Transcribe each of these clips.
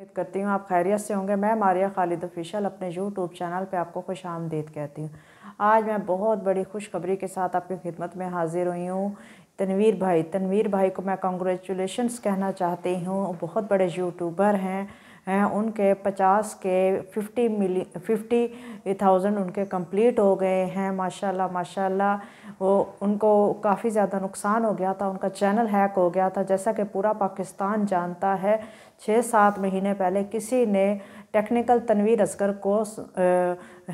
उम्मीद करती हूँ आप खैरियत से होंगे मैं मारिया खालिद ऑफिशियल अपने यूट्यूब चैनल पे आपको खुश आमदीद कहती हूँ आज मैं बहुत बड़ी खुशखबरी के साथ आपकी खिदमत में हाजिर हुई हूँ तनवीर भाई तनवीर भाई को मैं कंग्रेचुलेशन कहना चाहती हूँ बहुत बड़े यूट्यूबर हैं हैं उनके पचास के फिफ्टी मिली फिफ्टी थाउजेंड उनके कंप्लीट हो गए हैं माशाल्लाह माशाल्लाह वो उनको काफ़ी ज़्यादा नुकसान हो गया था उनका चैनल हैक हो गया था जैसा कि पूरा पाकिस्तान जानता है छः सात महीने पहले किसी ने टेक्निकल तनवीर असगर को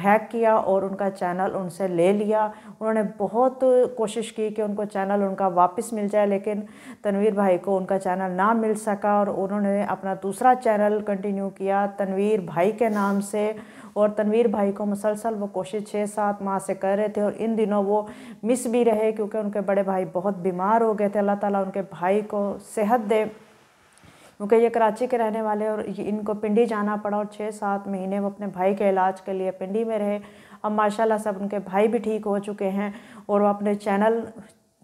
हैक किया और उनका चैनल उनसे ले लिया उन्होंने बहुत कोशिश की कि उनको चैनल उनका वापस मिल जाए लेकिन तनवीर भाई को उनका चैनल ना मिल सका और उन्होंने अपना दूसरा चैनल कंटिन्यू किया तनवीर भाई के नाम से और तनवीर भाई को मुसलसल वो कोशिश छः सात माह से कर रहे थे और इन दिनों वो मिस भी रहे क्योंकि उनके बड़े भाई बहुत बीमार हो गए थे अल्लाह ताला उनके भाई को सेहत दे क्योंकि ये कराची के रहने वाले और इनको पिंडी जाना पड़ा और छः सात महीने वो अपने भाई के इलाज के लिए पिंडी में रहे अब माशाल्लाह सब उनके भाई भी ठीक हो चुके हैं और वो अपने चैनल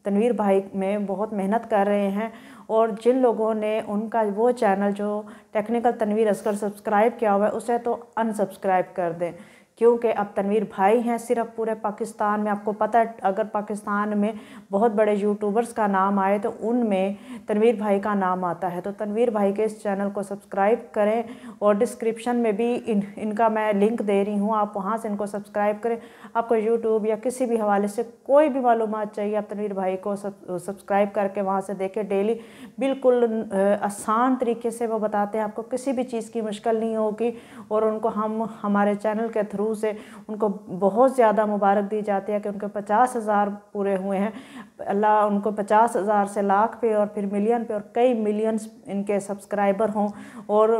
तनवीर भाई में बहुत मेहनत कर रहे हैं और जिन लोगों ने उनका वो चैनल जो टेक्निकल तनवीर असकर सब्सक्राइब किया हुआ है उसे तो अनसब्सक्राइब कर दें क्योंकि अब तनवीर भाई हैं सिर्फ पूरे पाकिस्तान में आपको पता है अगर पाकिस्तान में बहुत बड़े यूट्यूबर्स का नाम आए तो उनमें तनवीर भाई का नाम आता है तो तनवीर भाई के इस चैनल को सब्सक्राइब करें और डिस्क्रिप्शन में भी इन इनका मैं लिंक दे रही हूँ आप वहाँ से इनको सब्सक्राइब करें आपको यूट्यूब या किसी भी हवाले से कोई भी मालूम चाहिए आप तनवीर भाई को सब्सक्राइब करके वहाँ से देखें डेली बिल्कुल आसान तरीके से वो बताते हैं आपको किसी भी चीज़ की मुश्किल नहीं होगी और उनको हम हमारे चैनल के थ्रू थ्रू से उनको बहुत ज़्यादा मुबारक दी जाती है कि उनके पचास हज़ार पूरे हुए हैं अल्लाह उनको पचास हज़ार से लाख पे और फिर मिलियन पे और कई मिलियंस इनके सब्सक्राइबर हों और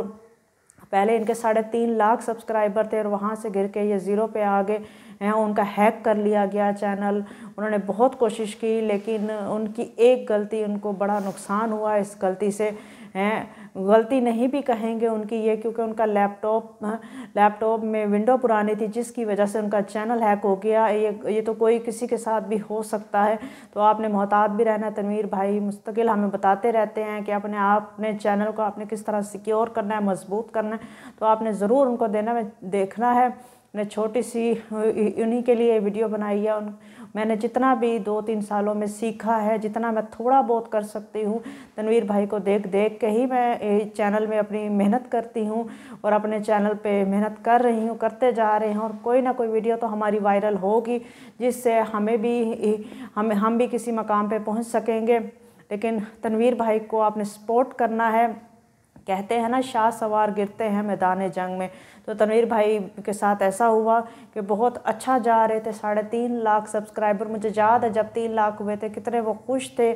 पहले इनके साढ़े तीन लाख सब्सक्राइबर थे और वहाँ से गिर के ये ज़ीरो पे आ गए हैं उनका हैक कर लिया गया चैनल उन्होंने बहुत कोशिश की लेकिन उनकी एक गलती उनको बड़ा नुकसान हुआ इस गलती से हैं गलती नहीं भी कहेंगे उनकी ये क्योंकि उनका लैपटॉप लैपटॉप में विंडो पुरानी थी जिसकी वजह से उनका चैनल हैक हो गया ये ये तो कोई किसी के साथ भी हो सकता है तो आपने मोहतात भी रहना तनवीर भाई मुस्तकिल हमें बताते रहते हैं कि अपने आपने चैनल को आपने किस तरह सिक्योर करना है मजबूत करना है तो आपने ज़रूर उनको देना में देखना है ने छोटी सी उन्हीं के लिए वीडियो बनाई है उन मैंने जितना भी दो तीन सालों में सीखा है जितना मैं थोड़ा बहुत कर सकती हूँ तनवीर भाई को देख देख के ही मैं चैनल में अपनी मेहनत करती हूँ और अपने चैनल पे मेहनत कर रही हूँ करते जा रहे हैं और कोई ना कोई वीडियो तो हमारी वायरल होगी जिससे हमें भी हम हम भी किसी मकाम पर पहुँच सकेंगे लेकिन तनवीर भाई को आपने सपोर्ट करना है कहते हैं ना शाह सवार गिरते हैं मैदान जंग में तो तनवीर भाई के साथ ऐसा हुआ कि बहुत अच्छा जा रहे थे साढ़े तीन लाख सब्सक्राइबर मुझे याद है जब तीन लाख हुए थे कितने वो खुश थे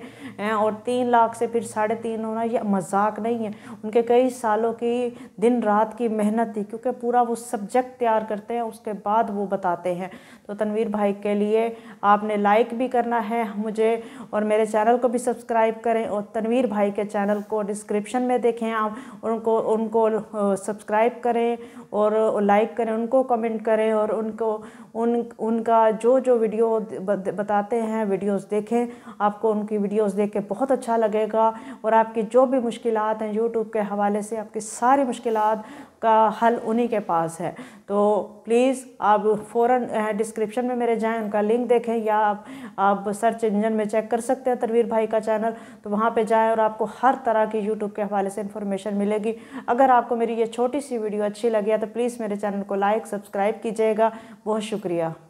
और तीन लाख से फिर साढ़े तीन होना ये मजाक नहीं है उनके कई सालों की दिन रात की मेहनत थी क्योंकि पूरा वो सब्जेक्ट तैयार करते हैं उसके बाद वो बताते हैं तो तनवीर भाई के लिए आपने लाइक भी करना है मुझे और मेरे चैनल को भी सब्सक्राइब करें और तनवीर भाई के चैनल को डिस्क्रिप्शन में देखें आप उनको उनको सब्सक्राइब करें और लाइक करें उनको कमेंट करें और उनको उन उनका जो जो वीडियो बताते हैं वीडियोस देखें आपको उनकी वीडियोस देख के बहुत अच्छा लगेगा और आपकी जो भी मुश्किल हैं यूट्यूब के हवाले से आपकी सारी मुश्किल का हल उन्हीं के पास है तो प्लीज़ आप फ़ौर डिस्क्रिप्शन में मेरे जाएं उनका लिंक देखें या आप आप सर्च इंजन में चेक कर सकते हैं तरवीर भाई का चैनल तो वहाँ पे जाएं और आपको हर तरह की यूट्यूब के हवाले से इन्फॉर्मेशन इन्फॉर्मेशन मिलेगी अगर आपको मेरी ये छोटी सी वीडियो अच्छी लगी है तो प्लीज़ मेरे चैनल को लाइक सब्सक्राइब कीजिएगा बहुत शुक्रिया